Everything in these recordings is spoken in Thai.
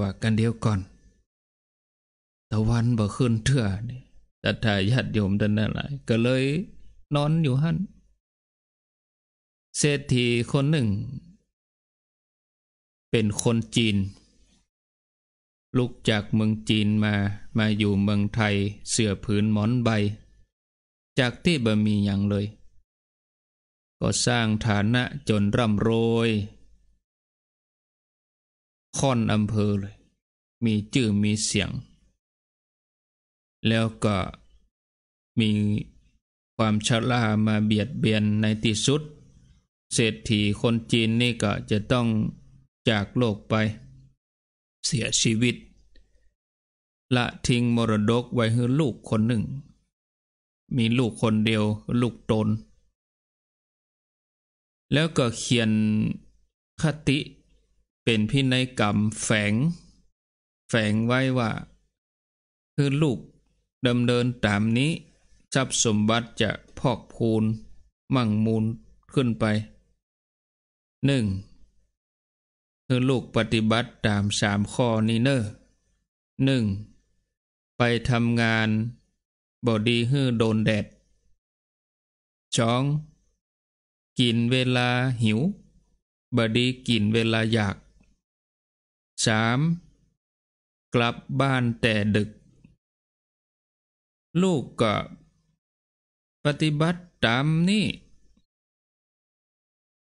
ว่ากันเดียวก่อน ตะวันบ่ขึ้นเถื่อนี่ตถายาติโยมท่านนั่นหละก็เลยนอนอยู่หันเศรษฐีคนหนึ่ง เป็นคนจีน ลุกจากเมืองจีนมา มาอยู่เมืองไทยเสื้อผืนหมอนใบ จากที่บ่มีอย่างเลย ก็สร้างฐานะจนร่ำรวยค่อนอำเภอเลย มีจื่อมีเสียง แล้วก็มีความชลามาเบียดเบียนในที่สุด เศรษฐีคนจีนนี่ก็จะต้องจากโลกไป เสียชีวิต ละทิ้งมรดกไว้ให้ลูกคนหนึ่ง มีลูกคนเดียวลูกตน แล้วก็เขียนคติเป็นพินัยกรรมแฝง แฝงไว้ว่าคือลูกดำเนินตามนี้ ทรัพสมบัติจะพอกพูนมั่งมูลขึ้นไปหนึ่งคือลูกปฏิบัติตามสามข้อนี้เนอหนึ่งไปทำงาน บอดีฮื้อโดนแดดสองกินเวลาหิวบอดีกินเวลาอยากสามกลับบ้านแต่ดึก ลูกก็ปฏิบัติตามนี่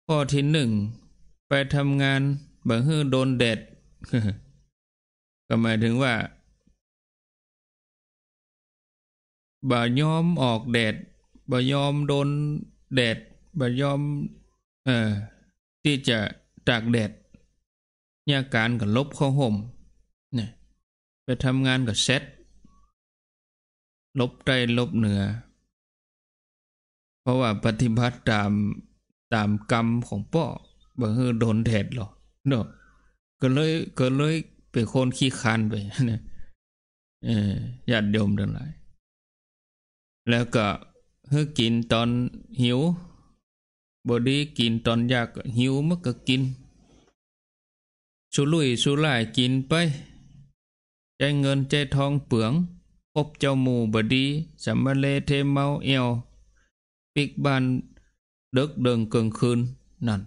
ข้อที่หนึ่ง ไปทำงานบังฮือโดนแดดก็หมายถึงว่า บ่ยอมออกแดดบ่ยอมโดนแดดบ่ยอมเอ่อที่จะจากแดดยาการกับลบข้อห่มนี่ยไปทำงานกับเซต ลบใต้ลบเหนือ เพราะว่าปฏิบัติตามตามกรรมของป่อบ่คือโดนแดดหรอเนาะก็เลยก็เลยเป็นคนขี้คันไปน่เออญาติโยมทั้งหลายแล้วก็เฮือกินตอนหิวบอดีกินตอนอยากหิวมันก็กินสุลุยสุล่ายกินไป ใจเงินใจทองเปลือง พบเจ้าหมู่บดีสัมมาเลเทเมาเอวปิกบานเดึกเดิงเกิงคืน นั่น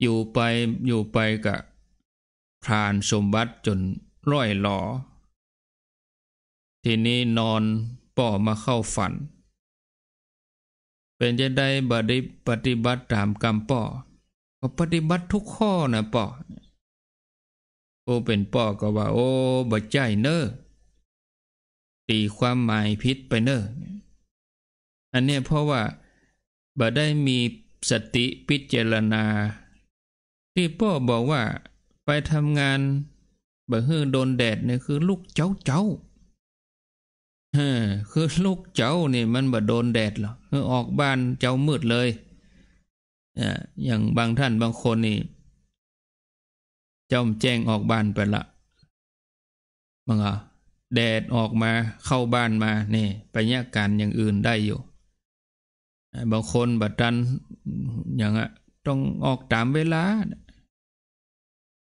อยู่ไปอยู่ไปกะพรานสมบัติจนร้อยหลอ ทีนี้นอนป่อมาเข้าฝัน เป็นจะได้บดิปฏิบัติตามกรรมป่อปฏิบัติทุกข้อนะป่อโอเป็นป่อก็ว่า โอ้บ่ใจเนอตีความหมายพิษไปเนออันนี้เพราะว่าบ่ได้มีสติพิจารณา ที่ป่อบอกว่าไปทำงานบ่ฮือโดนแดดเนี่ยคือลูกเจ้าเจ้าฮคือลูกเจ้านี่มันบ่โดนแดดหรอคือออกบ้านเจ้ามืดเลยอ่อย่างบางท่านบางคนนี่จ้อมแจ้งออกบ้านไปละมึงอ่ะแดดออกมาเข้าบ้านมาเนี่ยไปแยกการอย่างอื่นได้อยู่ บางคนบัดดัน อย่างอ่ะต้องออกตามเวลา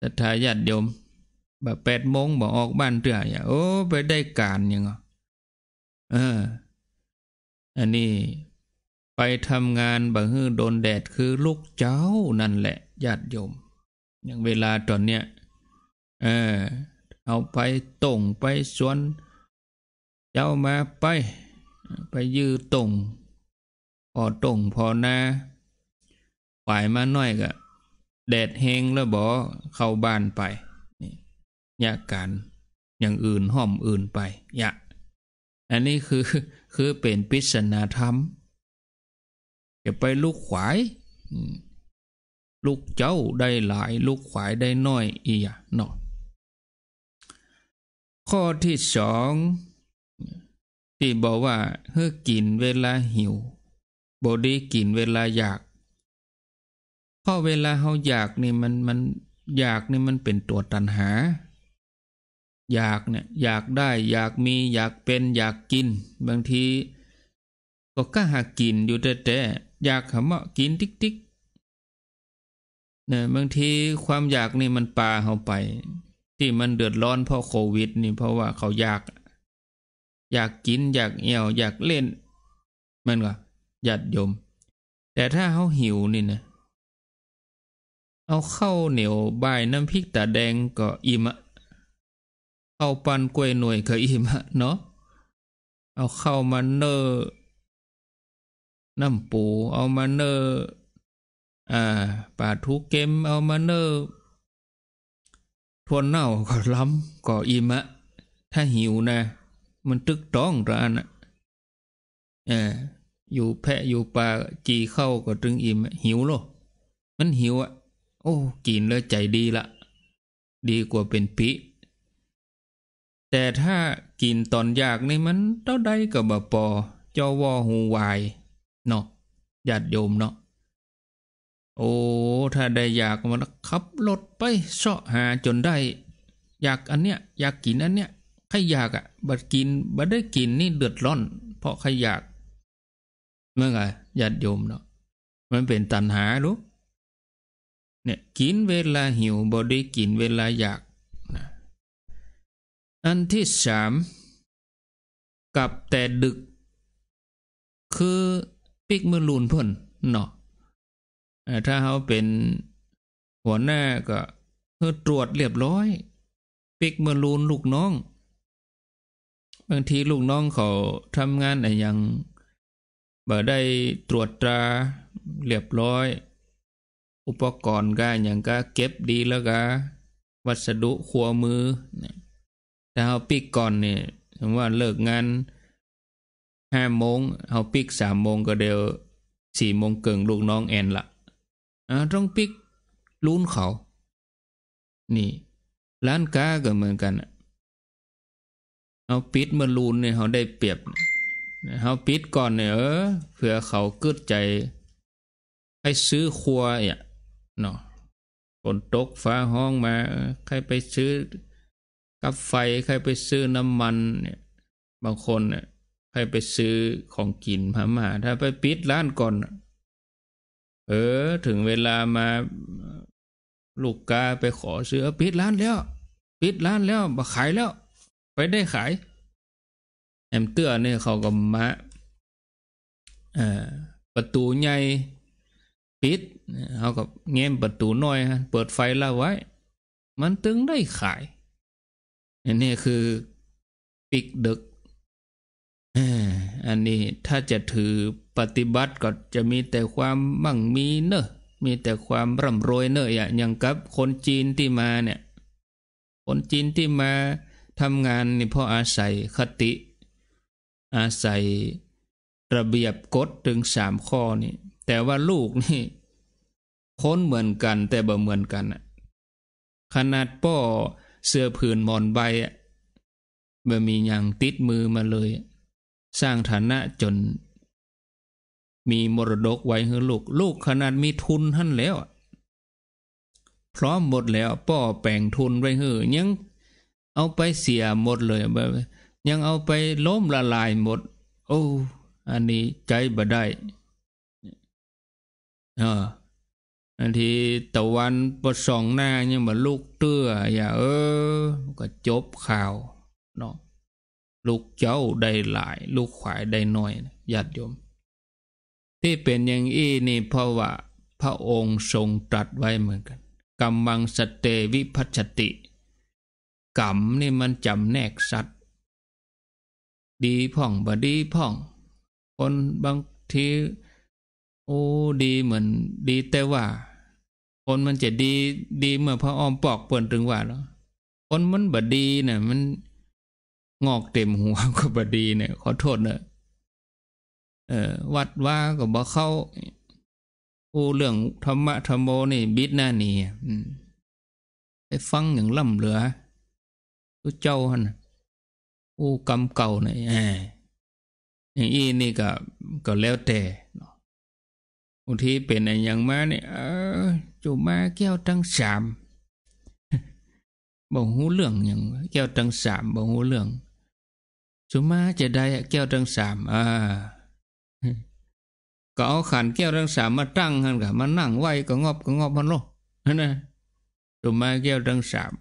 สรัทธาญาติโยมแบบแปดโมงบอกออกบ้านเตื่ออย่างโอ้ไปได้การยังองะ้ออันนี้ ไปทำงานบะฮือโดนแดดคือลูกเจ้านั่นแหละญาติโยมอย่างเวลาตอนเนี้ยเออเอาไปต่งไป สวน เจ้ามาไป ไปยื้อต่งพอต่งพอนาฝ่ายมาหน่อยก็แดดแห้งแล้วบ่เข้าบ้านไปนี่ยาการอย่างอื่นห่อมอื่นไปยะอันนี้คือคือเป็นปิศนาธรรมจะไปลูกขวายลูกเจ้าได้หลายลูกขวายได้น้อยอีหะเนาะข้อที่สองที่บอกว่าเฮอกินเวลาหิวบอดีกินเวลาอยากพราะเวลาเขาอยากนี่มันมันอยากนี่มันเป็นตัวตันหาอยากเนี่ยอยากได้ อยากมีอยากเป็นอยากกินบางที ก็กล้าหากินอยู่แต่แต่อยากขมากินติ๊กติ๊กนะบางทีความอยากนี่มันปาเขาไป ที่มันเดือดร้อนเพราะโควิด นี่ เพราะว่าเขาอยาก อยากกิน อยากเอี่ยวอยากเล่น มันก็หยัดยม แต่ถ้าเขาหิวนี่นะเอาเข้าเหนียวใบน้ำพริกตาแดง ก็อิ่มอะเอาปันกล้วยหน่วยก็อิ่มอะเนาะเอาเข้ามาเนอน้ำปู เอามาเนออ่าป่าทุกเกม เอามาเนอร์ทวนเน่าก็ล้ำก็อิ่มะ ถ้าหิวนะ มันตึกต้องร้านอะอ่าอยู่แพะอยู่ป่าจีเข้าก็ตึงอิ่มหิวโลมันหิวอะโอ้ กินแล้วใจดีละดีกว่าเป็นปิ แต่ถ้ากินตอนอยากนี่มันเท่าใดกับบปอจอวอหูวาย เนาะญาติโยมเนาะโอ้ ถ้าได้อยากมันขับรถไปเสาะหาจนได้ อยากอันเนี้ยอยากกินอันเนี้ยใครอยากอ่ะบัดกินบัดได้กินนี่เดือดร้อน เพราะใครอยากเมื่อไงญาติโยมเนาะมันเป็นตันหารู้เนี่ย กินเวลาหิวบอได้กินเวลาอยาก อันที่สามกับแต่ดึก คือปิกมือลูนเพิ่นเนาะถ้าเขาเป็นหัวหน้าก็เพื่อตรวจเรียบร้อยปิกเมื่อลูนลูกน้อง บางทีลูกน้องเขาทำงานอะไรยังบ่ได้ตรวจตราเรียบร้อย อุปกรณ์ก็อย่างก็เก็บดีแล้วก็วัสดุขัวมือ ถ้าเขาปิกก่อนเนี่ยสมว่าเลิกงานห้าโมงเขาปิกสามโมงก็เดียวสี่โมงเกิงลูกน้องแอนละต้องปิกลุ้นเขา นี่ร้านค้าก็เหมือนกัน เอาปิดมาลุ้นเนี่ยเขาได้เปรียบ เขาปิดก่อนเนี่ยเออเผื่อเขาเกิดใจให้ซื้อครัวเนี่ยเนาะฝนตกฟ้าห้องมา ใครไปซื้อ กับไฟใครไปซื้อน้ำมัน เนี่ย บางคนเนี่ยใครไปซื้อของกินพม่าถ้าไปปิดร้านก่อนเออถึงเวลามา ลูกกาไปขอเสื้อ ปิดร้านแล้ว ปิดร้านแล้วมาขายแล้ว ไปได้ขาย แอมเตืรอเนี่ยเขาก็มาประตูใหญ่ปิดเขาก็แง้มประตูน้อย เปิดไฟลาไว้ มันตึงได้ขายอันนี้คือ ปิกดึกอันนี้ถ้าจะถือปฏิบัติก็จะมีแต่ความมั่งมีเนอะ มีแต่ความร่ำรวยเนอะอย่างกับคนจีนที่มาเนี่ย คนจีนที่มาทำงานนี่พ่ออาศัยคติ อาศัย ระเบียบกฎถึงสามข้อนี่ แต่ว่าลูกนี่คนเหมือนกันแต่บ่เหมือนกันขนาดป้อเสื้อผืนหมอนใบอะบ่มีอย่างติดมือมาเลยอสร้างฐานะจนมีมรดกไว้ให้ลูก ลูกขนาดมีทุนท่านแล้วพร้อมหมดแล้วป่อแป่งทุนไว้เฮ้ยังเอาไปเสียหมดเลยยังเอาไปล้มละลายหมด โอ้อันนี้ใจบ่ได้เอออันทีตะวันประสองหน้านี่ยังมาลูกเตื้อ อย่าเออ ก็จบข่าวเนาะลูกเจ้าได้หลาย ลูกขวายได้น้อยญาติโยม ที่เป็นอย่างอี้นี่เพราะว่าพระองค์ทรงตรัสไว้เหมือนกันกรรมังสเตวิพัชติกรรมนี่มันจำแนกสัตว์ดีพ่องบดีพ่อง คน บางที โอ้ดีเหมือน ดีแต่ว่า คนมันจะดี ดีเมื่อพระอ้อมปอกเปิ่นถึงว่าแล้วคนมันบดีเนะ่ยมันงอกเต็มหัวก็บดีเนี่ยขอโทษเนอะเออวัดว่าก็บอกเข้า อูเรื่องธรรมะธรรมโมนี่ บิดหน้านี่ไปฟังอย่างล่ำเหลือตัวเจ้าฮะนอ้กมเก่าเนี่ยอย่างอีนี่ก็ ก็ แล้วแต่บางทีเป็นอย่างมาเนี่ยเออจูมาแก้วตั้งสาม บอกหูเรื่องอย่างแก้วตั้งสามบอกหูเรื่องสุมาจะได้แก้วทั้งสามอ่าก็เอาขันแก้วทั้งสามมาตั้งหันกับมานั่งไหวก็งอบก็งอบมันลงนะสุมาแก้วทั้งสาม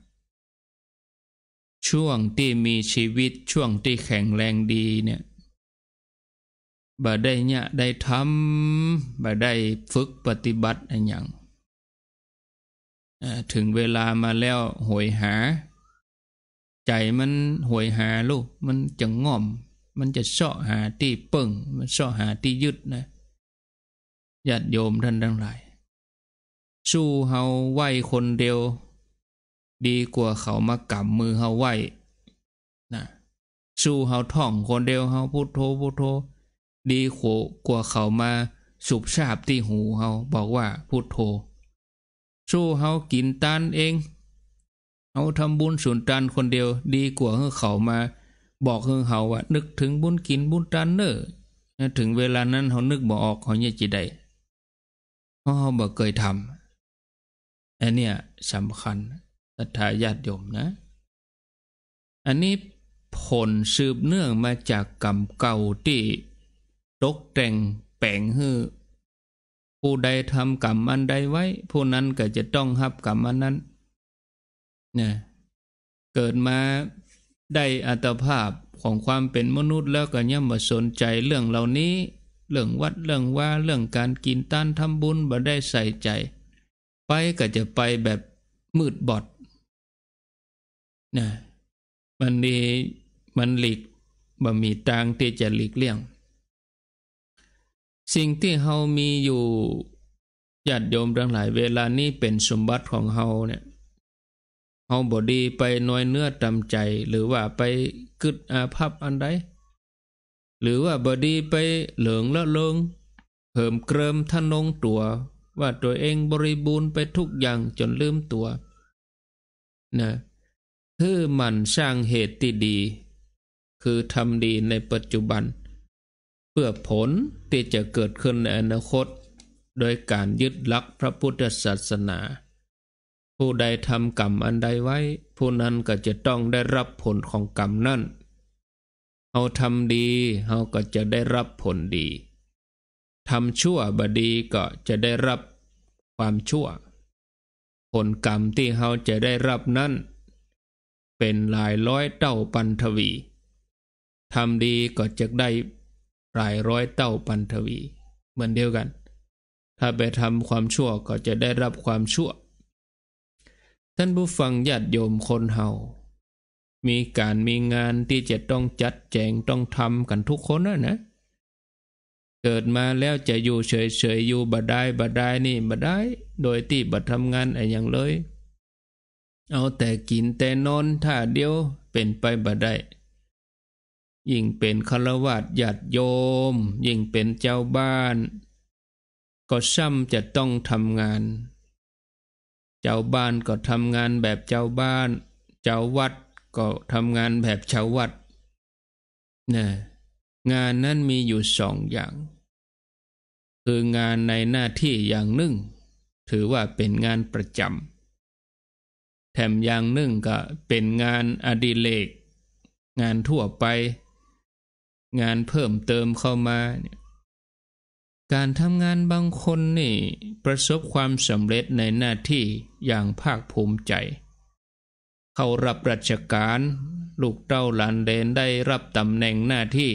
ช่วงที่มีชีวิตช่วงที่แข็งแรงดี เนี่ยบ่ได้เนี่ยได้ทำบ่ได้ฝึกปฏิบัติอะไรอย่างถึงเวลามาแล้วหวยหาใจมันหวยหาลูก มันจะง่อม มันจะเสาะหาที่เปิ่ง มันเสาะหาที่ยึดนะญาติโยมท่านทั้งหลายสู้เฮาไหวคนเดียว ดีกว่าเขามากำมือเฮาไหวนะสู้เฮาท่องคนเดียวเฮาพุโทโธพุโทโธดีขวกว่าเขามาสุบชาบที่หูเฮาบอกว่าพุโทโธสู้เฮากินตานเองเอาทำบุญสุนทานคนเดียวดีกว่าเขามา บอกเขาว่านึกถึงบุญกินบุญทานเนอถึงเวลานั้นเขานึกบอกออกเขาเนี่ยจีได้เพราะเขาบอกเคยทำอันเนี้ยสำคัญศรัทธาญาติโยมนะ อันนี้ผลสืบเนื่องมาจากกรรมเก่าที่ ตกแต่งแป่งฮือผู้ใดทำกรรมอันใดไว้ ผู้นั้นก็จะต้องรับกรรมอันนั้นนะเกิดมาได้อัตภาพของความเป็นมนุษย์แล้วก็ย่อมาสนใจเรื่องเหล่านี้ เรื่องวัดเรื่องว่าเรื่องการกินต้านทำบุญบ่ได้ใส่ใจ ไปก็จะไปแบบมืดบอดนะมันมีมันหลีกบ่มีทางที่จะหลีกเลี่ยง สิ่งที่เฮามีอยู่ญาติโยมทั้งหลายเวลานี้เป็นสมบัติของเฮาเนี่ยเอาบอดีไปน้อยเนื้อตำใจหรือว่าไปกึดอาภัพอันใดหรือว่าบอดีไปเหลืองละเลงเพิ่มเกริมทะนงตัวว่าตัวเองบริบูรณ์ไปทุกอย่างจนลืมตัวนะคือมันสร้างเหตุที่ดี คือทำดีในปัจจุบัน เพื่อผลที่จะเกิดขึ้นในอนาคต โดยการยึดหลักพระพุทธศาสนาผู้ใดทำกรรมอันใดไว้ ผู้นั้นก็จะต้องได้รับผลของกรรมนั่นเฮาทำดีเฮาก็จะได้รับผลดี ทำชั่วบดีก็จะได้รับความชั่ว ผลกรรมที่เฮาจะได้รับนั้นเป็นหลายร้อยเต้าปันทวี ทำดีก็จะได้หลายร้อยเต้าปันทวี เหมือนเดียวกัน ถ้าไปทำความชั่วก็จะได้รับความชั่วท่านผู้ฟังญาติโยมคนเฮา มีการมีงานที่จะต้องจัดแจงต้องทำกันทุกคนนะนะ เกิดมาแล้วจะอยู่เฉยๆอยู่บัดได้บัดได้นี่บัดได้ โดยที่บัดทำงานอะไรอย่างเลย เอาแต่กินแต่นอนท่าเดียวเป็นไปบัดได้ ยิ่งเป็นฆราวาสญาติโยม ยิ่งเป็นเจ้าบ้าน ก็ซ้ำจะต้องทำงานเจ้าบ้านก็ทำงานแบบเจ้าบ้าน เจ้าวัดก็ทำงานแบบชาววัดนะงานนั้นมีอยู่สองอย่าง คืองานในหน้าที่อย่างหนึ่ง ถือว่าเป็นงานประจำ แถมอย่างหนึ่งก็เป็นงานอดิเรก งานทั่วไป งานเพิ่มเติมเข้ามาเนี่ยการทำงานบางคนนี่ประสบความสำเร็จในหน้าที่อย่างภาคภูมิใจ เขารับราชการ ลูกเต้าหลานเดนได้รับตำแหน่งหน้าที่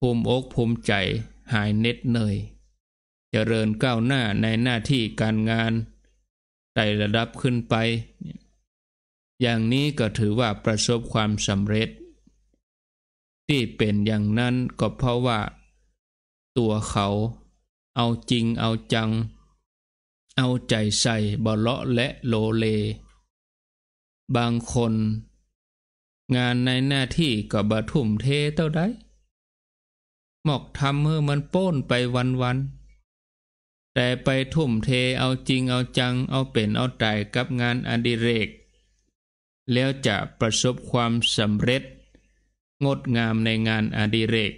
ภูมิอกภูมิใจหายเน็ดเหนื่อยจเจริญก้าวหน้าในหน้าที่การงาน ได้ระดับขึ้นไป อย่างนี้ก็ถือว่าประสบความสำเร็จ ที่เป็นอย่างนั้น ก็เพราะว่าตัวเขาเอาจริงเอาจัง เอาใจใส่บเลาะและโลเล บางคน งานในหน้าที่ก็บะทุ่มเทเท่าไดหมอกทำเมื่อมันโป้นไปวันวันแต่ไปทุ่มเทเอาจริงเอาจังเอาเป็นเอาใจกับงานอดิเรก แล้วจะประสบความสำเร็จ งดงามในงานอดิเรก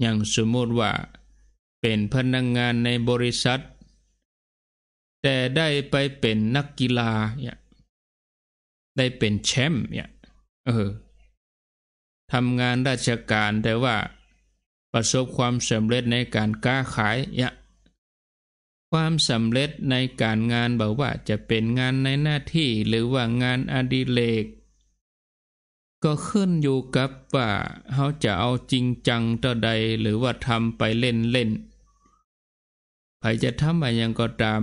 อย่างสมมติว่าเป็นพนักงงานในบริษัท แต่ได้ไปเป็นนักกีฬาเนี่ยได้เป็นแชมป์เนี่ยเออทำงานราชการแต่ว่า ประสบความสำเร็จในการก้าขายเนี่ยความสำเร็จในการงานบอกว่าจะเป็นงานในหน้าที่หรือว่างานอดิเรกก็ขึ้นอยู่กับว่าเขาจะเอาจริงจังต่อใดหรือว่าทำไปเล่นเล่นใครจะทำอะไรยังก็ตาม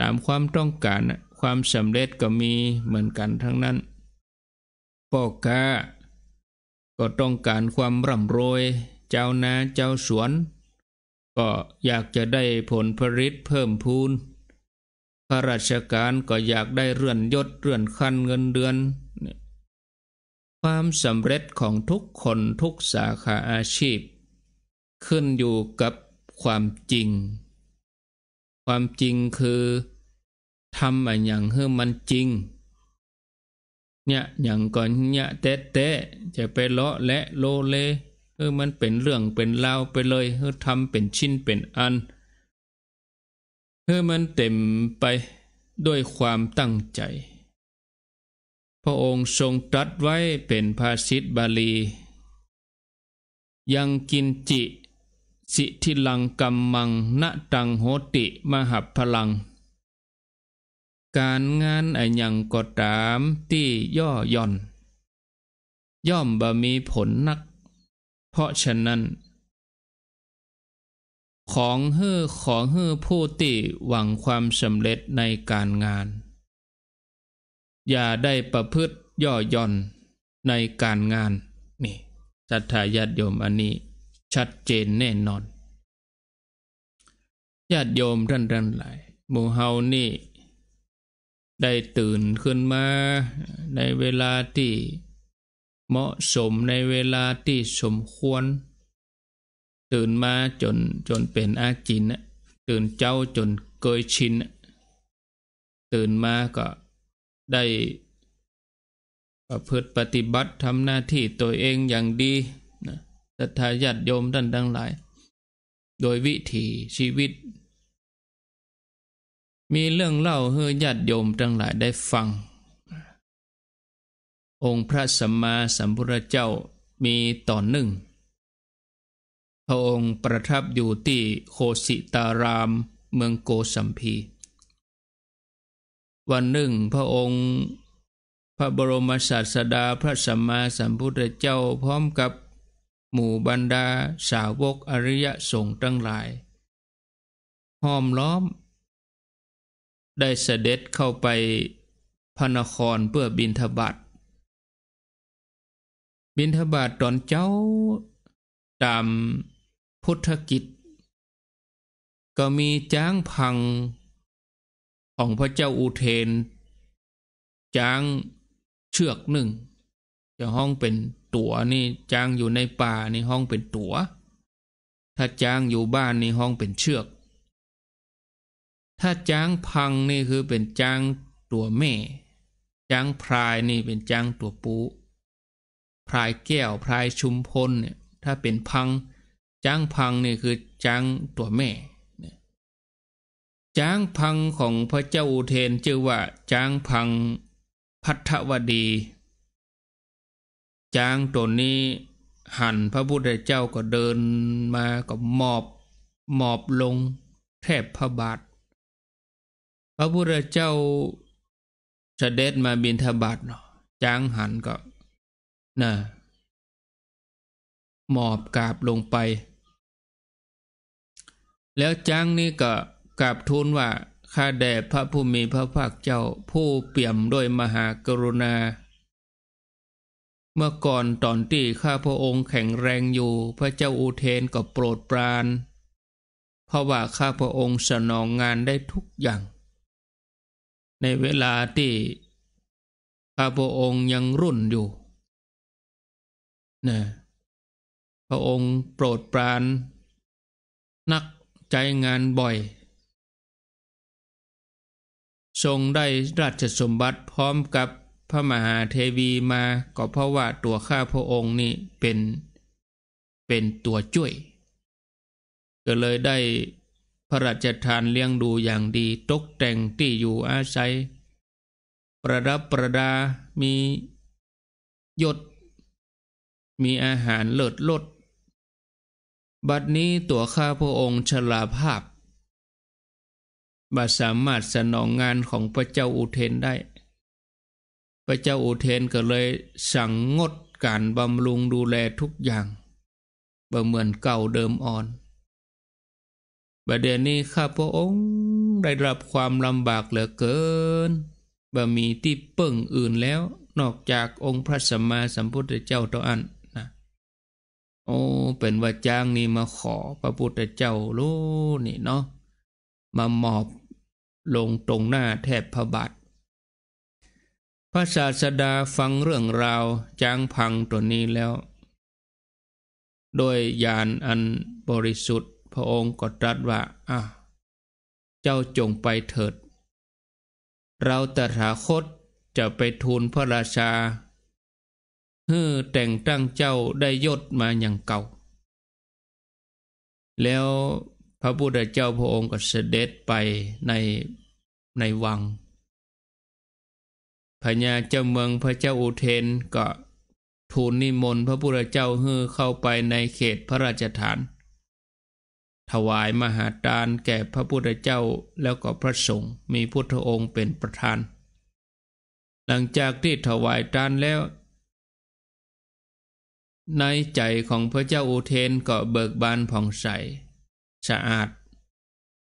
ตามความต้องการความสำเร็จก็มีเหมือนกันทั้งนั้นพ่อค้าก็ต้องการความร่ำรวยเจ้านาเจ้าสวน ก็อยากจะได้ผลผลิตเพิ่มพูน ข้าราชการก็อยากได้เรื่อนยศเรื่อนขั้นเงินเดือนความสำเร็จของทุกคนทุกสาขาอาชีพ ขึ้นอยู่กับความจริง ความจริงคือทำออย่างให้มันจริงเนี่ยอย่างก่อนเนี่ยเตะเตะจะไปเลาะและโลเลเออมันเป็นเรื่องเป็นราวไปเลยเออทำเป็นชิ้นเป็นอันเออมันเต็มไปด้วยความตั้งใจพระองค์ทรงตรัสไว้เป็นภาษิตบาลี ยังกินจิ สิทิลังกัมมังณตังโหติมหัพลัง การงานอะยังก็ตามที่ย่อย่อน ย่อมบ่มีผลนัก เพราะฉะนั้น ของเฮ่อของเฮ่อผู้ติหวังความสำเร็จในการงานอย่าได้ประพฤติย่อย่อน ในการงาน นี่ศรัทธาญาติโยมอันนี้ ชัดเจนแน่นอน ญาติโยมท่านทันหลายหมู่เฮานี่ ได้ตื่นขึ้นมา ในเวลาที่ เหมาะสมในเวลาที่สมควร ตื่นมาจนจนเป็นอาจินตื่นเจ้าจนเกยชินตื่นมาก็ได้ประพฤติปฏิบัติทำหน้าที่ตัวเองอย่างดีนะศรัทธาญาติโยมท่านทั้งหลาย โดยวิถีชีวิต มีเรื่องเล่าให้ญาติโยมทั้งหลายได้ฟัง องค์พระสัมมาสัมพุทธเจ้ามีตอนหนึ่งพระองค์ประทับอยู่ที่โคสิตารามเมืองโกสัมพีวันหนึ่งพระองค์ พระบรมศาสดาพระสัมมาสัมพุทธเจ้าพร้อมกับหมู่บรรดาสาวกอริยสงฆ์ทั้งหลายห้อมล้อม ได้เสด็จเข้าไปพระนครเพื่อบินทบาทบินทบาทตอนเจ้า ตาม พุทธกิจ ก็มีจ้างพังของพระเจ้าอูเทนจางเชือกหนึ่งจะห้องเป็นตัวนี่จางอยู่ในป่านี่ห้องเป็นตัว ถ้าจางอยู่บ้านนี่ห้องเป็นเชือก ถ้าจางพังนี่คือเป็นจางตัวแม่จางพรายนี่เป็นจางตัวปูพรายแก้วพรายชุมพลเนี่ยถ้าเป็นพังจางพังนี่คือจางตัวแม่จ้างพังของพระเจ้าอุเทนชื่อว่า จ้างพังพัทธวดี จ้างตัวนี้ หันพระพุทธเจ้าก็เดินมากับมอบมอบลง แทบพระบาทพระพุทธเจ้า เสด็จมาบินทบาทเนาะจ้างหันก็น่ะหมอบกราบลงไป แล้วจ้างนี่ก็กราบทูลว่าข้าแด่พระผู้มีพระภาคเจ้าผู้เปี่ยมด้วยมหากรุณา เมื่อก่อนตอนที่ข้าพระองค์แข็งแรงอยู่พระเจ้าอุเทนก็โปรดปราน เพราะว่าข้าพระองค์สนองงานได้ทุกอย่าง ในเวลา ที่ ข้าพระองค์ยังรุ่นอยู่นะพระองค์โปรดปราน นักใจงานบ่อยทรงได้ราชสมบัติพร้อมกับพระมหาเทวีมาก็เพราะว่าตัวข้าพระองค์นี่เป็น เป็นตัวช่วย ก็เลยได้พระราชทานเลี้ยงดูอย่างดีตกแต่งที่อยู่อาศัย ประดับประดามียศมีอาหารเลิศลด บัดนี้ตัวข้าพระองค์ชลาภาพบ่าสามารถสนองงานของพระเจ้าอุเทนได้ พระเจ้าอุเทนก็เลยสั่งงดการบำรุงดูแลทุกอย่าง บ่เหมือนเก่าเดิมอ่อนบัดเดี๋ยวนี้ข้าพระองค์ได้รับความลำบากเหลือเกิน บ่มีที่เปิ่งอื่นแล้ว นอกจากองค์พระสัมมาสัมพุทธเจ้าเท่านั้นนะ โอ้ เป็นว่าจ้างนี่มาขอพระพุทธเจ้าลูกนี่เนาะ มามอบลงตรงหน้าแทบพระบาทพระศาสดาฟังเรื่องราวจางพังตัวนี้แล้ว โดยยานอันบริสุทธิ์ พระองค์ก็ตรัสว่าอ่ะเจ้าจงไปเถิด เราตถาคตจะไปทูลพระราชาเฮ้อ แต่งตั้งเจ้าได้ยศมาอย่างเก่า แล้วพระพุทธเจ้าพระองค์ก็เสด็จไปในในวังพญาเจ้าเมืองพระเจ้าอุเทนก็ทูลนิมนต์พระพุทธเจ้าให้เข้าไปในเขตพระราชฐาน ถวายมหาทานแก่พระพุทธเจ้าแล้วก็พระสงฆ์มีพุทธองค์เป็นประธาน หลังจากที่ถวายทานแล้ว ในใจของพระเจ้าอุเทนก็เบิกบานผ่องใสสะอาด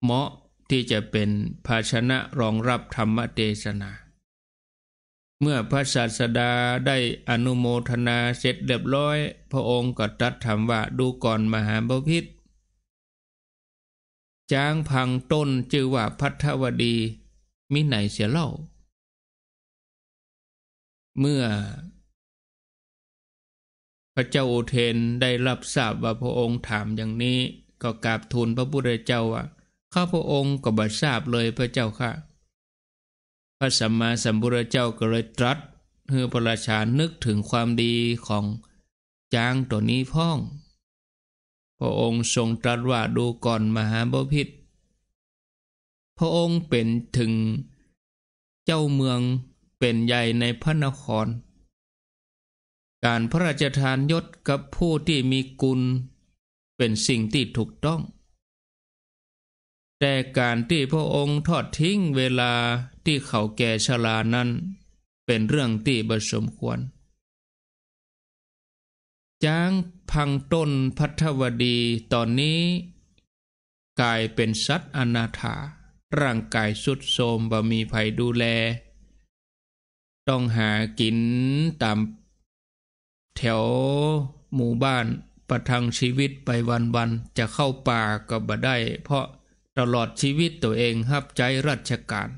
เหมาะที่จะเป็นภาชนะรองรับธรรมเทศนา เมื่อพระศาสดาได้ อนุโมทนาเสร็จเรียบร้อย พระองค์ ก็ตรัสถามว่า ดูก่อนมหาบพิษจางพังต้นชื่อว่าพัทธวดี มิไหนเสียเล่า เมื่อ พระเจ้าโอเทนได้รับทราบว่าพระองค์ถามอย่างนี้ก็กราบทูลพระพุทธเจ้าว่าข้าพระองค์ก็บัดทราบเลยพระเจ้าค่ะ พระสัมมาสัมพุทธเจ้าก็เลยตรัสเฮือประชานึกถึงความดีของจางตัวนี้พ้อง พระองค์ทรงตรัสว่าดูก่อนมหาบพิษพระองค์เป็นถึงเจ้าเมืองเป็นใหญ่ในพระนคร การพระราชทานยศกับผู้ที่มีกุลเป็นสิ่งที่ถูกต้อง แต่การที่พระองค์ทอดทิ้งเวลาที่เขาแก่ชรานั้นเป็นเรื่องที่บสมควร จ้างพังต้นพัทวดีตอนนี้กลายเป็นสัตว์อนาถาร่างกายสุดโทมบ่มีภัยดูแล ต้องหากินตามแถวหมู่บ้านประทังชีวิตไปวันๆ จะเข้าป่าก็บ่ได้ เพราะตลอดชีวิตตัวเองหับใจราชการ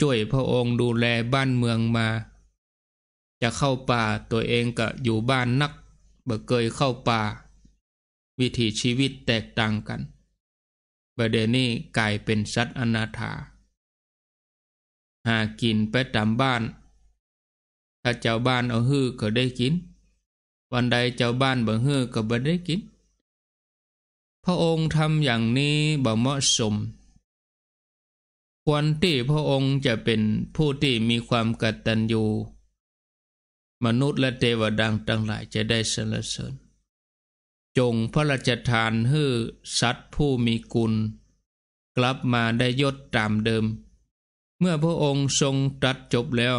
ช่วยพระองค์ดูแลบ้านเมืองมา จะเข้าป่าตัวเองก็อยู่บ้านนักบ่เคยเข้าป่าวิถีชีวิตแตกต่างกันประเดนี่กลายเป็นสัตว์อนาถาหากินไปตามบ้านถ้าเจ้าบ้านเอาฮื้อก็ได้กินวันใดเจ้าบ้านบ่เฮือก็บ่ได้กิน พระองค์ทำอย่างนี้บ่เหมาะสม ควรที่พระองค์จะเป็นผู้ที่มีความกตัญญู มนุษย์และเทวดาทั้งหลายจะได้สรรเสริญจงพระราชทานฮื้สัตว์ผู้มีกุลกลับมาได้ยศตามเดิม เมื่อพระองค์ทรงตรัสจบแล้ว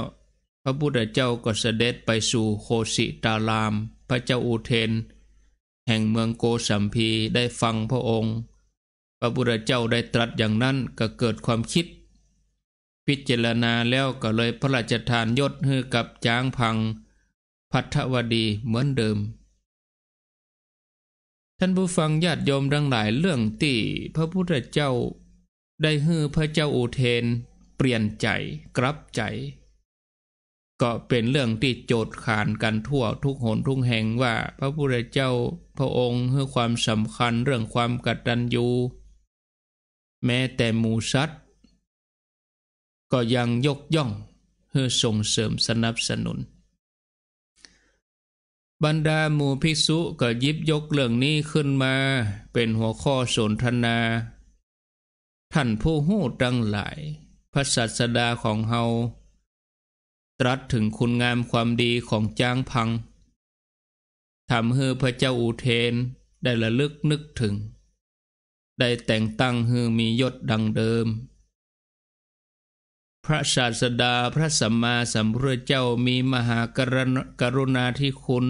พระพุทธเจ้าก็เสด็จไปสู่โคสิตารามพระเจ้าอูเทน แห่งเมืองโกสัมพีได้ฟังพระองค์พระพุทธเจ้าได้ตรัสอย่างนั้น ก็เกิดความคิด พิจารณาแล้วก็เลยพระราชทานยศให้กับจางพังพัทธวดีเหมือนเดิม ท่านผู้ฟังญาติโยมทั้งหลายเรื่องที่พระพุทธเจ้า ได้ให้พระเจ้าอูเทนเปลี่ยนใจกลับใจก็เป็นเรื่องที่โจทย์ขานกันทั่วทุกหนทุกแห่งว่าพระพุทธเจ้าพระองค์ให้ความสำคัญเรื่องความกตัญญู แม้แต่หมูสัตว์ก็ยังยกย่องเพื่อส่งเสริมสนับสนุน บรรดาหมู่ภิกษุก็ยิบยกเรื่องนี้ขึ้นมาเป็นหัวข้อสนทนา ท่านผู้หู้ทั้งหลายพระศาสดาของเฮาตรัสถึงคุณงามความดีของจ้างพังทำให้พระเจ้าอุเทนได้ระลึกนึกถึง ได้แต่งตั้งให้มียศดังเดิม พระศาสดาพระสัมมาสัมพุทธเจ้ามีมหาการุณาที่คุณ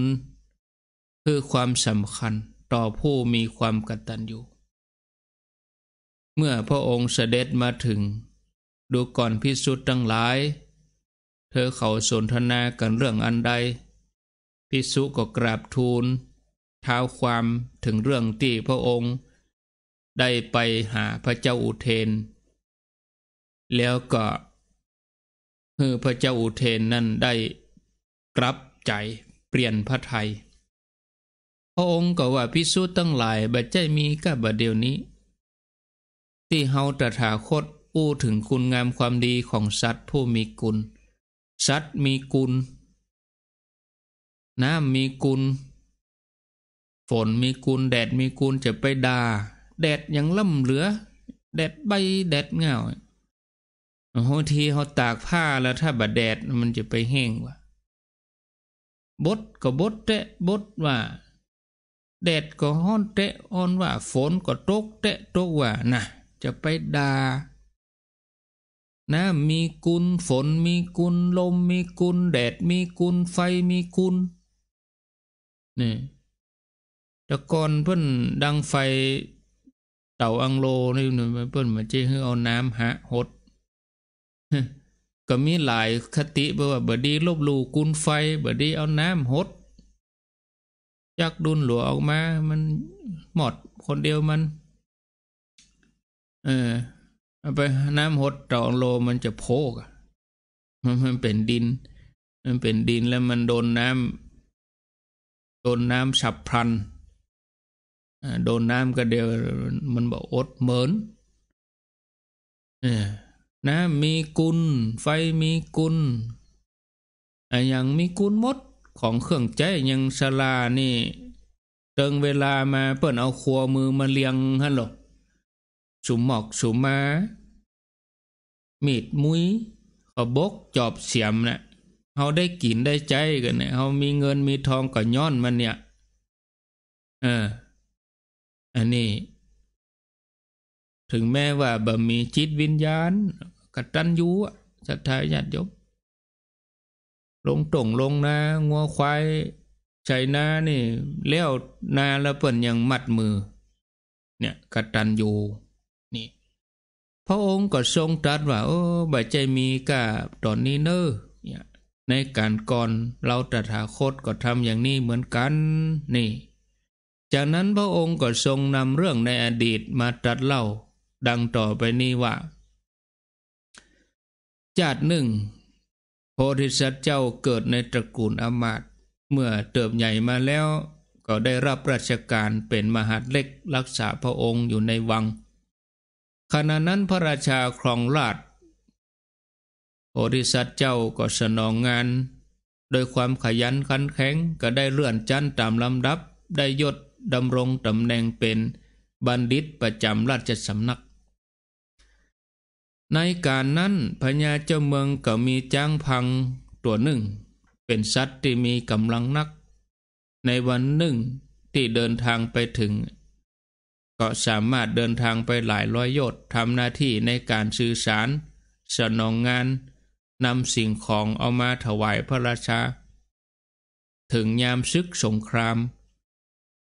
คือความสำคัญต่อผู้มีความกตัญญู เมื่อพระองค์เสด็จมาถึงดูก่อนพิสุทธ์ทั้งหลายธอเขาสนทนากันเรื่องอันใด พิสุก็กราบทูลท้าวความถึงเรื่องที่พระองค์ ได้ไปหาพระเจ้าอุเทน แล้วก็คือพระเจ้าอุเทนนั่นได้ กลับใจเปลี่ยนพระไทย พระองค์ก็ว่าพิสุตั้งหลายบัจใจมีกับบัดเดียวนี้ ที่เฮาตถาคตอู้ถึงคุณงามความดีของสัตว์ผู้มีกุลชัดมีกุลน้ำมีกุล ฝนมีกุล แดดมีกุลจะไปดา่า แดดยังล่ำเหลือ แดดใบ แดดเงาโโทีเขาตากผ้าแล้วถ้าบาดแดด มันจะไปแห้งว่ะ บดก็บดเตะบดว่า แดดก็ฮ้อนเตะอ่อนว่า ฝนก็ตกเตะตกว่านะ จะไปดา่านะมีกุลฝนมีกุลลมมีกุลแดดมีกุลไฟมีกุลนี่แต่ก่อนเพื่อนดังไฟ เต่าอังโลนี่เพื่อนมาเจ้ให้เอาน้ำหะหด ก็มีหลายคติบกว่าบดีลบลูกุลไฟบดีเอาน้ำหดจักดุนหลัวออกมา มันหมดคนเดียวมัน เออไปน้ำหดตองโลมันจะโพกมันมันเป็นดิน มันเป็นดินแล้วมันโดนน้ำโดนน้ำฉับพลันโดนน้ำก็เดียวมันบอกอดเหมือนน้ำมีกุลไฟมีกุลอย่างมีกุลมดของเครื่องใจยังสลานี่เติงเวลามาเปิ่นเอาครัวมือมาเลียงฮัลนหรอสูมหมอกสูมมา มีดมุ้ยกบกจอบเสียมนะ่ะเขาได้กินได้ใจกันเนี่ยเขามีเงินมีทองก็ย้อนมันเนี่ยเอออันนี้ ถึงแม้ว่าบ่มีจิตวิญญาณกตันยูศรัทายาทยบลงตรงลงนางัวควายใจนานี่เลี้ยวนาแล้วเปิ่นยังมัดมือ เนี่ยกตันยูพระองค์ก็ทรงตรัสว่าโอ้บใจมีกาตอนนี้เนอในการก่อนเราตถาคต ก็ทำอย่างนี้เหมือนกันนี่จากนั้นพระองค์ก็ทรงนำเรื่องในอดีตมาตรัสเล่าดังต่อไปนี้ว่า จาดหนึ่งโพธิสัตว์เจ้าเกิดในตระกูลอมาตเมื่อเติบใหญ่มาแล้ว ก็ได้รับราชการเป็นมหาเล็กรักษาพระองค์อยู่ในวังขณะนั้นพระราชาครองราชโอริสัตเจ้าก็สนองงาน โดยความขยันขันแข็งก็ได้เลื่อนชั้นตามลำดับได้ยศดำรงตำแหน่งเป็นบัณฑิตประจำราชสำนัก ในการนั้นพญาเจ้าเมืองก็มีจ้างพังตัวหนึ่ง เป็นสัตว์ที่มีกำลังนัก ในวันหนึ่งที่เดินทางไปถึงก็สามารถเดินทางไปหลายร้อยยศทำหน้าที่ในการสื่อสาร สนองงาน นำสิ่งของเอามาถวายพระราชา ถึงยามซึกสงคราม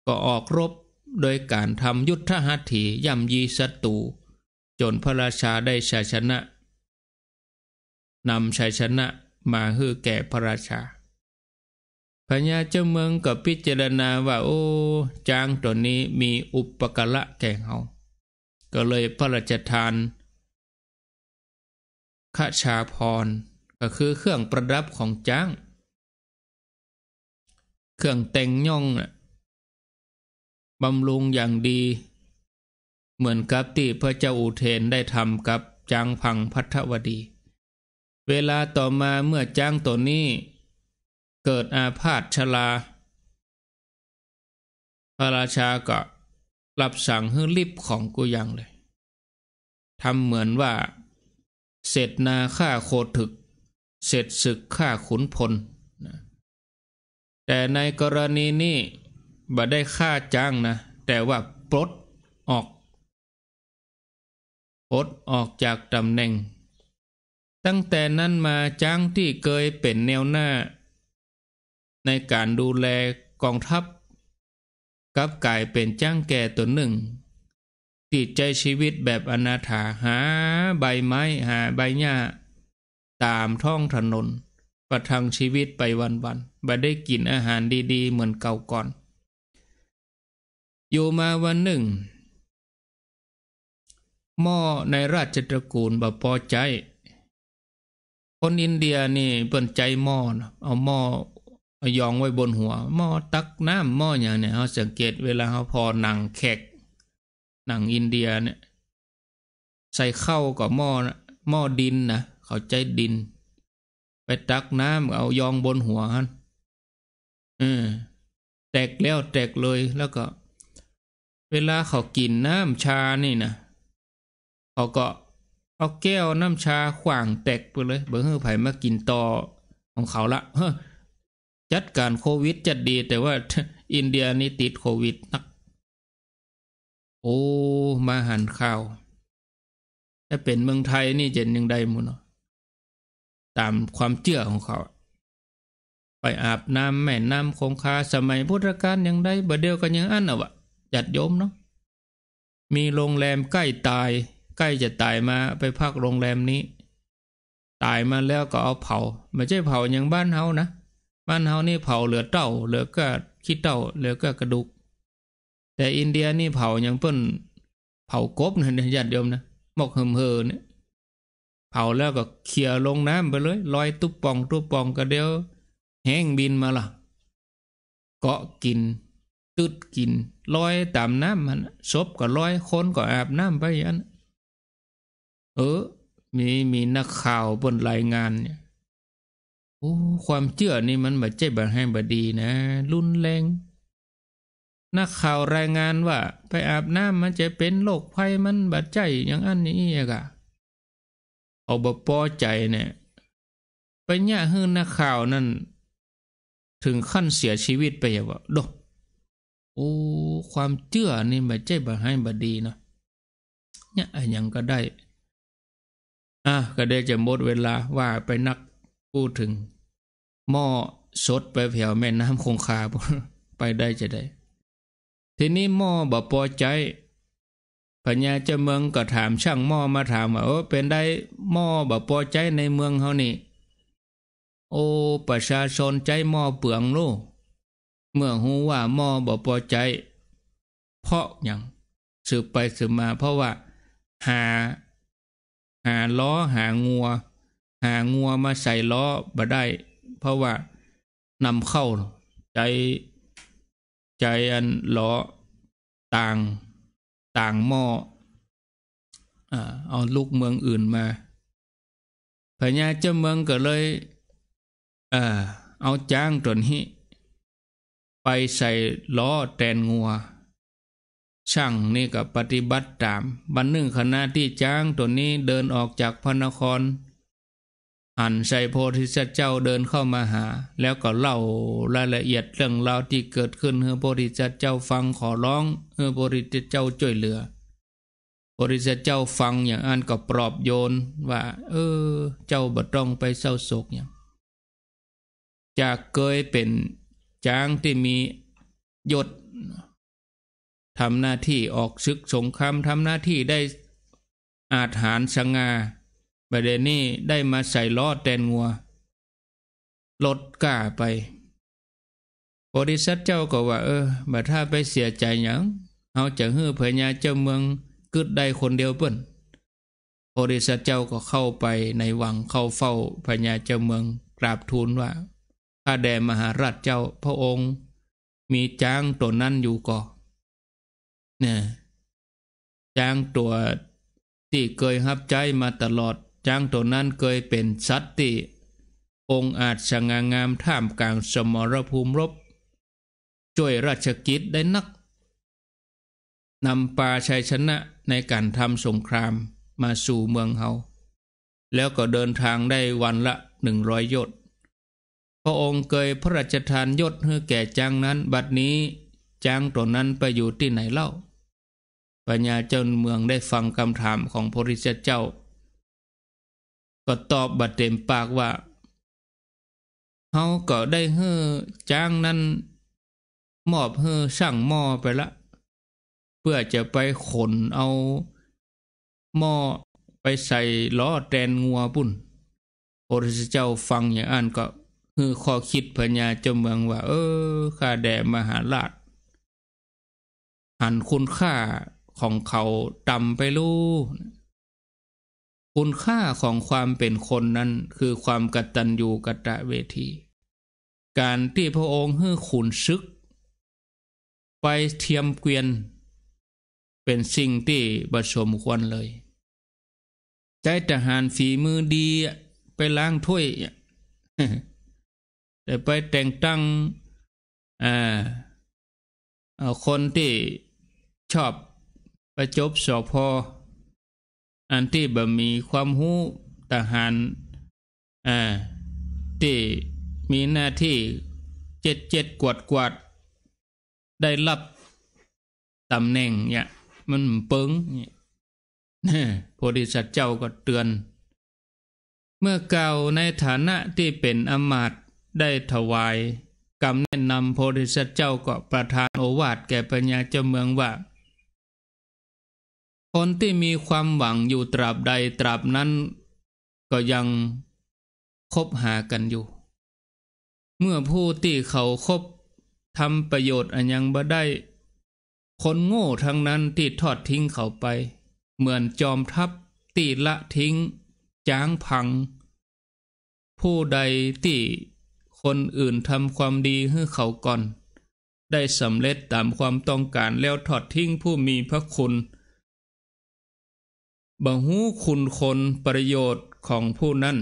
ก็ออกรบโดยการทำยุทธหัตถีย่ำยีศัตรูจนพระราชาได้ชัยชนะ นำชัยชนะมาฮือแก่พระราชาพญาเจ้าเมืองก็พิจารณาว่าโอ้จางตัวนี้มีอุปกระแก่เขาก็เลยพระราชทานาชาพร ก็คือเครื่องประดับของจ้าง เครื่องแต่งย่องบำรุงอย่างดี เหมือนกับที่พระเจ้าอุเทนได้ทำกับจางพังพัทธวดี เวลาต่อมาเมื่อจ้างตัวนี้เกิดอาพาธชลา พระราชาก็รับสั่งให้รีบของกุยังเลย ทำเหมือนว่า เสร็จนาฆ่าโคถึก เสร็จศึกฆ่าขุนพลนะแต่ในกรณีนี้บ่ได้ฆ่าจ้างนะ แต่ว่าปลดออก ปลดออกจากตำแหน่ง ตั้งแต่นั้นมาจ้างที่เคยเป็นแนวหน้าในการดูแลกองทัพกับกลายเป็นจ้างแก่ตัวหนึ่ง ติดใจชีวิตแบบอนาถาหาใบไม้หาใบหญ้าตามท้องถนนประทังชีวิตไปวันๆไม่ได้กินอาหารดีๆ เหมือนเก่าก่อนอยู่มาวันหนึ่ง หม้อในราชตระกูลบ่พอใจคนอินเดียนี่เปิ่นใจหม้อเอาหม้อยองไว้บนหัวหม้อตักน้ำหม้ออย่างเนี่ยเขาสังเกตเวลาเขาพอหนังแขกหนังอินเดียเนี่ย ใส่เข้ากับหม้อหม้อดินนะเขาใจดิน ไปตักน้ำเอายองบนหัวฮันเออแตกแล้วแตกเลยแล้วก็ เวลาเขากินน้ำชานี่นะเขาก็เอาแก้วน้ำชาขวางแตกไปเลยเบอร์เฮ้อไผ่มากินต่อของเขาละเฮ้อจัดการโควิดจะดีแต่ว่า อินเดียนี่ติดโควิดนัก โอ้มาหันข้าว ถ้าเป็นเมืองไทยนี่เจนยังได้มุนเนาะตามความเชื่อของเขา ไปอาบน้ำแม่น้ำคงคาสมัยพุทธกาลยังได้บ่เดียวกันยังอันเอาวะ จัดโยมเนาะมีโรงแรมใกล้ตาย ใกล้จะตายมาไปพักโรงแรมนี้ ตายมาแล้วก็เอาเผาไม่ใช่เผาอย่างบ้านเฮานะบ้านเฮานี่เผาเหลือเต้า เหลือก็ขี้เต้าเหลือก็กระดูก แต่อินเดียนี่เผาอย่างเปิ้นเผากบนะญาติโยมนะหมกเหิมเหอเนี่ยเผาแล้วก็เขี่ยลงน้ำไปเลยลอยตุ๊บปอง ตุ๊บปองก็เดียวแห้งบินมาล่ะเกาะกิน ตุดกินลอยตามน้ำมันศพก็ลอยคนก็อาบน้ำไปอย่างนั้นเออมีมีนักข่าวบนรายงานเนี่ยโอ้ความเชื่อนี่มันบม่เจ็บางให้บบดีนะ รุนแรง นักข่าวรายงานว่า ไปอาบน้ำมันจะเป็นโรคภัยมันบาดใจอย่างอันนี้อะกะ เอาบพอใจเนี่ยไปแย่ยึ้นักข่าวนั่น ถึงขั้นเสียชีวิตไปอย่างว่าดกโอ้ความเชื่อนี่บม่เจ็บาให้บดีเนาะเนี่ยอย่างก็ได้ อ่ะก็ได้จะหมดเวลาว่าไปนักพูดถึง หม้อสดไปแถวแม่น้ำคงคาไปได้จะได้ทีนี้หม้อบ่พอใจพญาเจ้าเมืองก็ถามช่างหม้อมาถามว่าโอ้เป็นได้หม้อบ่พอใจในเมืองเขานี่โอ้ประชาชนใจหม้อเปลืองลูกเมื่อหูว่าหม้อบ่พอใจ เพราะอย่างสืบไปสืบมาเพราะว่าหา หาล้อ หางัวหางัวมาใส่ล้อบ่ได้ เพราะว่านำเข้า ใจ ใจอันล้อต่าง ต่างหม้อเอาลูกเมืองอื่นมาพญาเจ้าเมืองก็เลยเอาจ้างตัวนี้ ไปใส่ล้อแตนงัวช่างนี่ก็ปฏิบัติตาม บันหนึ่งขณะที่จ้างตัวนี้เดินออกจากพระนครอันชัยโพธิสัตว์เจ้าเดินเข้ามาหา แล้วก็เล่ารายละเอียดเรื่องราวที่เกิดขึ้นเฮอโพธิสัตว์เจ้าฟังขอร้องเฮอโพธิสัตว์เจ้าช่วยเหลือโพธิสัตว์เจ้าฟังอย่างอันก็ปลอบโยน ว่า เออ เจ้าบ่ต้องไปเศร้าโศกอย่างจากเคยเป็นจ้างที่มียศทำหน้าที่ออกศึกสงครามทำหน้าที่ได้อาถานสง่าบาเดนี่ได้มาใส่ล้อแตนงัวลดก้าไปโพธิสัตว์เจ้าก็ว่าเออบัดถ้าไปเสียใจยังเอาจะฮื้อพญาเจ้าเมืองกึดได้คนเดียวเปิ้นโพธิสัตว์เจ้าก็เข้าไปในวังเข้าเฝ้าพญาเจ้าเมืองกราบทูลว่า ข้าแด่มหาราชเจ้าพระองค์ มีจ้างตัวนั้นอยู่ก่อ เนี่ยจ้างตัวที่เคยรับใจมาตลอดจังตัวนั้นเคยเป็นสัตติ องค์อาจสง่างามท่ามกลางสมรภูมิรบ ช่วยราชกิจได้นักนำปาชัยชนะในการทำสงครามมาสู่เมืองเฮาแล้วก็เดินทางได้วันละหนึ่งร้อยยศพระองค์เคยพระราชทานยศให้แก่จังนั้นบัดนี้จังตัวนั้นไปอยู่ที่ไหนเล่า ปัญญาเจ้าเมืองได้ฟังคำถามของพระริชเจ้าก็ตอบบัดเต็มปากว่าเฮาก็ได้เฮ้อ จ้างนั้น มอบเฮ้อสั่งหม้อไปละ เพื่อจะไปขนเอา หม้อไปใส่ล้อแตนงัวปุ่นพระเจ้าฟังอย่างอ่านก็ฮือขอคิดพญาเจ้าเมืองว่า เออข้าแด่มหาราชหันคุณค่าของเขาต่ำไปลู้คุณค่าของความเป็นคนนั้นคือความกตัญญูกะตะเวที การที่พระองค์ให้ขุนศึกไปเทียมเกวียน เป็นสิ่งที่ประสมควรเลยใจทหารฝีมือดีไปล้างถ้วยแต่ไปแต่งตั้งคนที่ชอบประจบสอพออันที่บ่มีความหู้ทหารอ่าที่มีหน้าที่เจ็ดเจ็ดกวดกวด ได้รับตำแหน่งเนี่ยมันเปิงเนี่ยโพธิสัตว์เจ้าก็เตือน เมื่อเก่าในฐานะที่เป็นอมาตได้ถวายกำแนะนำโพธิสัตว์เจ้าก็ประทานโอวาทแก่ปัญญาเจ้าเมืองว่าคนที่มีความหวังอยู่ตราบใดตราบนั้น ก็ยังคบหากันอยู่ เมื่อผู้ที่เขาคบทำประโยชน์อันยังบ่ได้ คนโง่ทั้งนั้นที่ทอดทิ้งเขาไป เหมือนจอมทัพตีละทิ้งจ้างพัง ผู้ใดที่ คนอื่นทำความดีให้เขาก่อน ได้สำเร็จตามความต้องการแล้วทอดทิ้งผู้มีพระคุณบงหูคุณคนประโยชน์ของผู้นั้น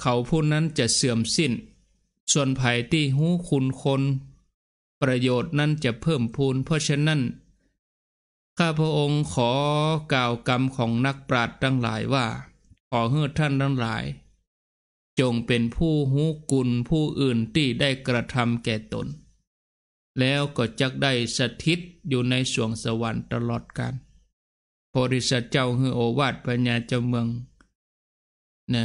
เขาผู้นั้นจะเสื่อมสิ้น ส่วนภัยที่หูคุณคน ประโยชน์นั้นจะเพิ่มพูน เพราะฉะนั้นข้าพระองค์ขอกล่าวกรรมของนักปราชญ์ทั้งหลายว่าขอเฮือท่านทั้งหลาย จงเป็นผู้หูกุลผู้อื่นที่ได้กระทำแก่ตน แล้วก็จักได้สถิตอยู่ในสวงสวรรค์ตลอดกาลพริสัทเจ้าฮือโอวาทพญาเจ้าเมืองนะ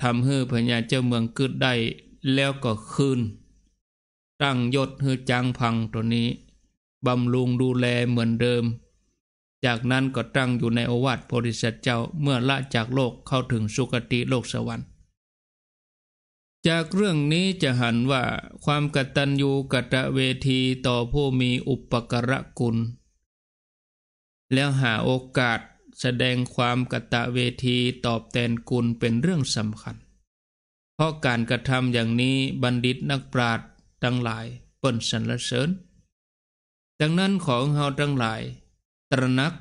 ทำฮือพญาเจ้าเมืองกึดได้แล้วก็คืน ตั้งยศฮือจางพังตัวนี้บำรุงดูแลเหมือนเดิม จากนั้นก็ตั้งอยู่ในโอวาทพริสัทเจ้าเมื่อละจากโลกเข้าถึงสุคติโลกสวรรค์ จากเรื่องนี้จะหันว่าความกตัญญูกตเวทีต่อผู้มีอุปการะคุณแล้วหาโอกาสแสดงความกตะเวทีตอบแทนคุณเป็นเรื่องสำคัญ เพราะการกระทำอย่างนี้บัณฑิตนักปราชญ์ทั้งหลาย เปิ่นสรรเสริญ ดังนั้นของเฮาทั้งหลาย ตระนัก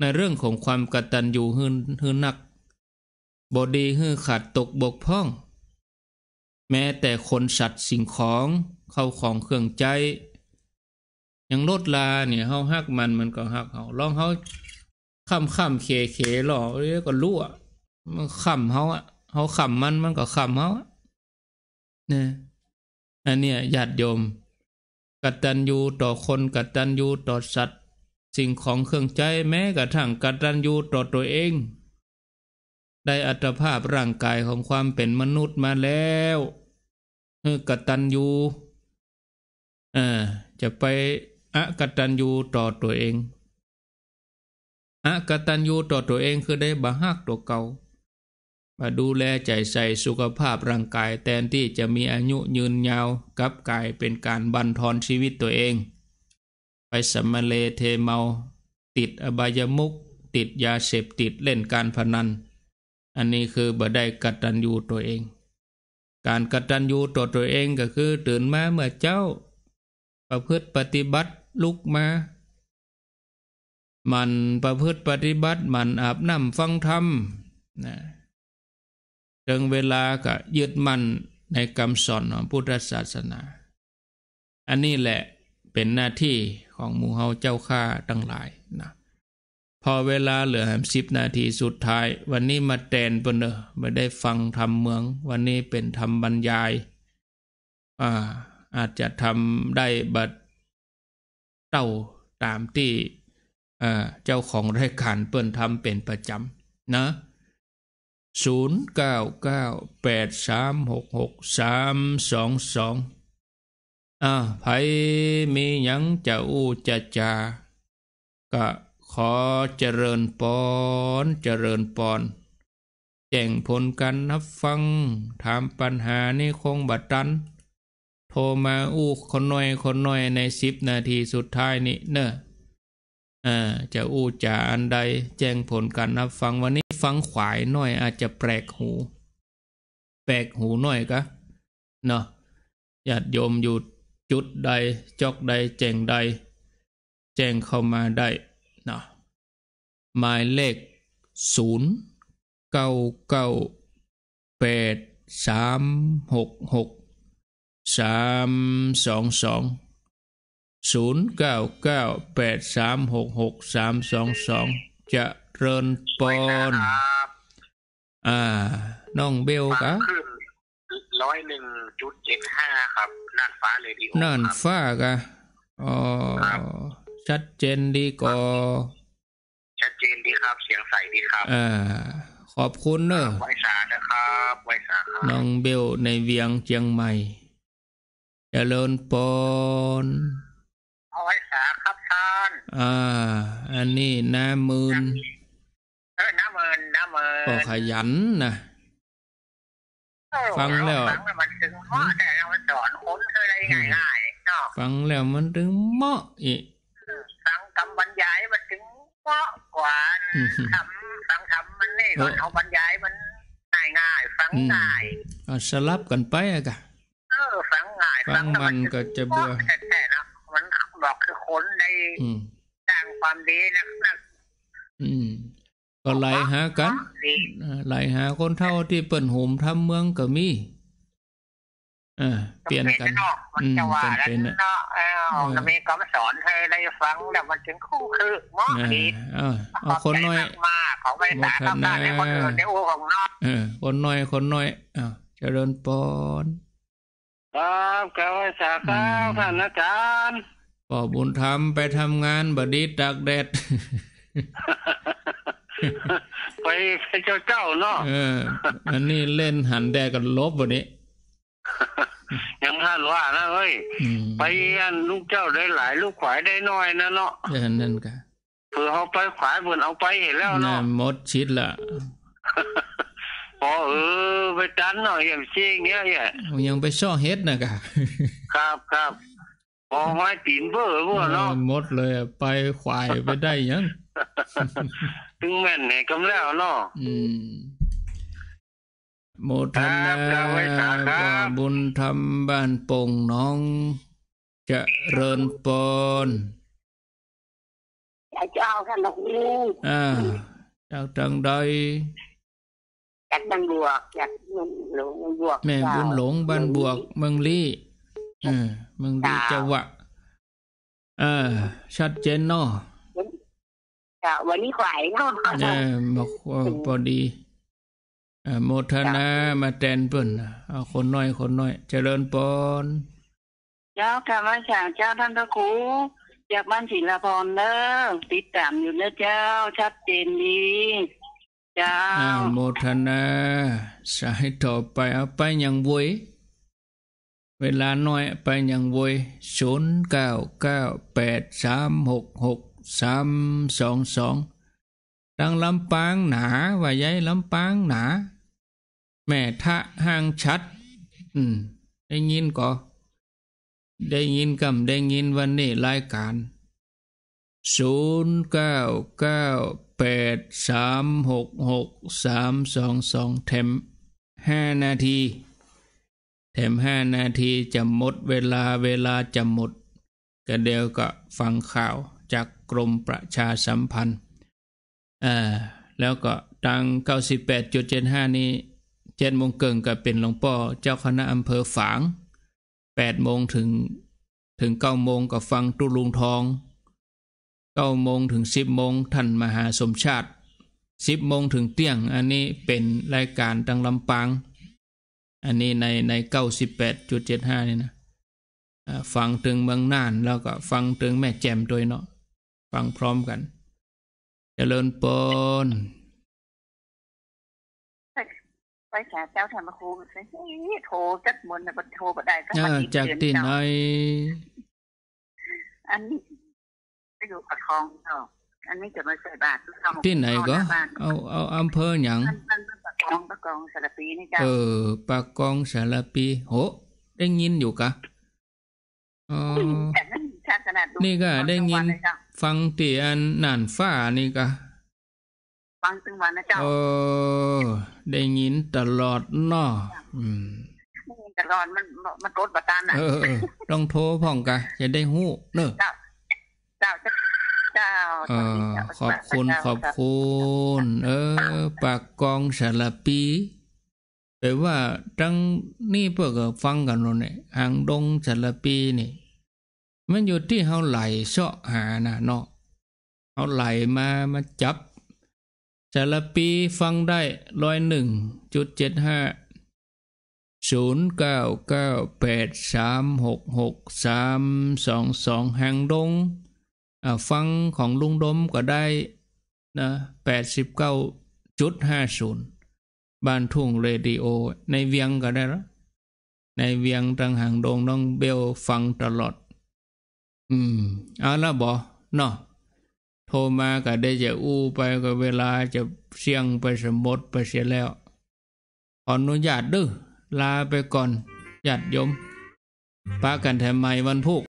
ในเรื่องของความกตัญญูหือฮือนักบอดีฮือขาดตกบกพร่อง แม้แต่คนสัตว์สิ่งของเข้าของเครื่องใจอย่างรถลาเนี่ยเขาหักมันมันก็หักเขาลองเขาข้ข้เขเขหล่อเรียก็รั่วมันข้เขาอ่ะเขาข้มันมันก็ข้เขาเนี่ยอันเนี้ยญาติโยม กตัญญูต่อคน กตัญญูต่อสัตว์ สิ่งของเครื่องใช้แม้กระทั่งกตัญญูต่อตัวเอง ได้อัตภาพร่างกายของความเป็นมนุษย์มาแล้วเออกตัญญูอ่าจะไปอกตัญญูต่อตัวเอง อกตัญญูต่อตัวเองคือได้บาฮักตัวเก่า มาดูแลใจใส่สุขภาพร่างกายแทนที่จะมีอายุยืนยาวกับกายเป็นการบันทอนชีวิตตัวเอง ไปสมเลเทเมา ติดอบายมุกติดยาเสพติดเล่นการพนัน อันนี้คือบ่ได้กตัญญูตัวเอง การกตัญญูต่อตัวเองก็คือตื่นมาเมื่อเจ้า ประพฤติปฏิบัติลุกมา มันประพฤติปฏิบัติ มันอาบน้ำฟังธรรม นะถึงเวลาก็ยึดมั่นในคำสอนของพุทธศาสนา อันนี้แหละเป็นหน้าที่ของมูเฮาเจ้าข้าทั้งหลายนะ พอเวลาเหลือสิบนาทีสุดท้าย วันนี้มาแตนปนเนอไม่ได้ฟังธรรมเมือง วันนี้เป็นธรรมบรรยายอาอาจจะทำได้บัดเต้าตามที่เจ้าของรายการเปิ่นทำเป็นประจำนะศูนย์เก้าเก้าแปดสามหกหกสามสองสองอ่าไผมีหยังจะอู้จะจาก็ขอเจริญปอนเจริญปอน แจ้งผลกันนับฟัง ถามปัญหานี้คงบัดตันโทรมาอู้คนหน่อยคนหน่อยในสิบนาทีสุดท้ายนี้เนอะจะอู้จ่าอันใด แจ้งผลการรับฟังวันนี้ ฟังขวายหน่อยอาจจะแปลกหู แปลกหูหน่อยกะเนาะอา่าโยมอยู่จุดใดจอกใด แจ้งใด แจ้งเข้ามาได้เนาะหมายเลขศูนย์เก้าเก้าแปดสามหกหกสามสองสองศูนย์เก้าเก้าแปดสามหกหกสามสองสองจะเริญปอนอ่า น้องเบลครับร้อยหนึ่งจุดเจ็ดห้าครับน่านฟ้าเลยดีน่านฟ้ากะอ๋อชัดเจนดีกอชัดเจนดีครับ เสียงใสดีครับอ่าขอบคุณเนอะไวสานะครับไวสาครับน้องเบลในเวียงเชียงใหม่จเจริญปนเอาไ้สาครับท่าน อ่า อันนี้ น้ามืนเออน้ามืนน้ามืนก็ขยันนะฟังแล้วมันถึงเมาะแต่เราสอนคนเธอได้ง่ายๆาฟังแล้วมันถึงเมาะอีกฟังคำบรรยายมันถึงเมาะกว่าคำฟังคำมันนี่กนเขาบรรยายมันง่ายๆ ฟังง่ายสลับกันไปอะกะอฟังง่ายฟังมันก็จะเบื่อแต่นะมันบอกคือคนในสรางความดีนะนะอืม ก็ไล่หากันไล่หาคนเท่าที่เปิ่นโหมทำเมืองก็มีเออเปลี่ยนกันอืมเป็นเป็นเนาะ เออมีก็มาสอนให้ได้ฟังแล้วมันถึงคู่คือมอผิดเอาคนน้อยมาเขาไปสาทำได้ในคนอื่นในอู้ของนอกเออ คนน้อยคนน้อยอ้าเจริญปอนครับกาวสาครับท่านอาจารย์ก็บุญธรรมไปทำงานบดีตากแดด ไปเจ้าเจ้าเนาะเออ อันนี้เล่นหันแดกกันลบวันนี้ ยังท่านว่านะเฮ้ย ไปอันลูกเจ้าได้หลายลูกขวายได้น้อยนะเนาะเออนั่นกะเผื่อเอาไปขวายเผื่อเอาไปเห็นแล้วเนาะหมดชิดละออเออไปตันหนอยอย่างเชียเงี้ยเนี่ยยังไปช่อเฮ็ดนะกะครับครับ พอไม้ตีนเบอร์พวกเนาะหมดเลยไปควายไปได้ยังถึงแม่นไหนกำแล้วเนาะอืมโมทนาบุญธรรมบ้านปงน้อง จะเริญปนเจาาท่านหลวงอ่าเจ้าจังใดจากบ้านบวกจากเมืองหลวงเมืองบวกแม่บุญหลง บ้านบวกเมืองลี่เอเมืองลี่จังหวะ เออ ชัดเจนเนาะวันนี้ไหวเนาะเออบอกว่าพอดีโมทนามาแทนเปิ่นเอา คนน้อยคนน้อย เจริญปอน เจ้าค่ะมาฉางเจ้าท่านพระครูจากบ้านศิลาพรเนอะติดตามอยู่นะเจ้า ชัดเจนดีจ้าอาโมทนาสายต่อไปเอาไปยังบวเวลาน้อยไปยังบวศูนย์เก้าเก้าแปดสามหกหกสามสองสอง ดังลำปางหนาว่าย้ายลำปางหนา แม่ทะห้างชัด อืม ได้ยินก่อ ได้ยินกำได้ยินวันนี้รายการศูนย์เก้าเก้า8 3 6 6 3 2 2แถม5 นาที แถม5 นาทีจะหมดเวลาเวลาจะหมดก็เดียวก็ฟังข่าวจากกรมประชาสัมพันธ์อ่าแล้วก็ตัง98.75 นี้ เจ็ดโมงเกินก็เป็นหลวงป่อเจ้าคณะอำเภอฝางแปดโมงถึงถึงเก้าโมงก็ฟังตุลุงทองก้าโมงถึงสิบโมงท่านมหาสมชาติสิบโมงถึงเตี้ยง อันนี้เป็นรายการดังลำปาง อันนี้ในในเก้าสิบแปดจุดเจ็ดห้านี่นะฟังถึงเมืองน่านแล้วก็ฟังถึงแม่แจ่มด้วยเนาะฟังพร้อมกันจเจริญปนไปแาเจ้าทำมมครูโทรจัดมนต์ก็โทรก็ได้จากที่ไหนอันนี้ก็อยู่ปักคลองเนาอันนี้จะมาใส่บาตรที่ไหนก็เอาเอาอำเภอหย่างปักกองปักกองสารปีนี่จ้าเออปักกองสารปี โหได้ยินอยู่กะอ๋อนี่ก็ได้ยินฟังเตียนนานฝ้านี่ก็ฟังถึงวันนะเจ้าเออได้ยินตลอดเนาะ อืม ตลอดมันมันรถบัตรานอ่ะต้องโทรพ่องกะ จะได้หู้เนอะาเจ้าเออขอบคุณขอบคุณ เออ ปากกองสารปีแปลว่าทั้งนี่เพื่อฟังกันเราเนี่ยหางดงสารปีนี่ มันอยู่ที่เขาไหลเสาะหานะเนาะเขาไหลมามาจับสารปีฟังได้ร้อยหนึ่งจุดเจ็ดห้าศูนย์เก้าเก้าแปดสามหกหกสามสองสองหางดงฟังของลุงดมก็ได้นะแปดสิบเก้าจุดห้าศูนย์บ้านทุ่งเรดิโอ ในเวียงก็ได้ละ ในเวียงทางหางดงน้องเบลฟังตลอด อืม เอาละบอกเนาะ โทรมาก็ได้จะอู้ไปก็เวลาจะเสี่ยงไปสมมตไปเสียแล้วอนุญาตดื้อ ลาไปก่อนญาติยมปากันแถมใหม่วันพุก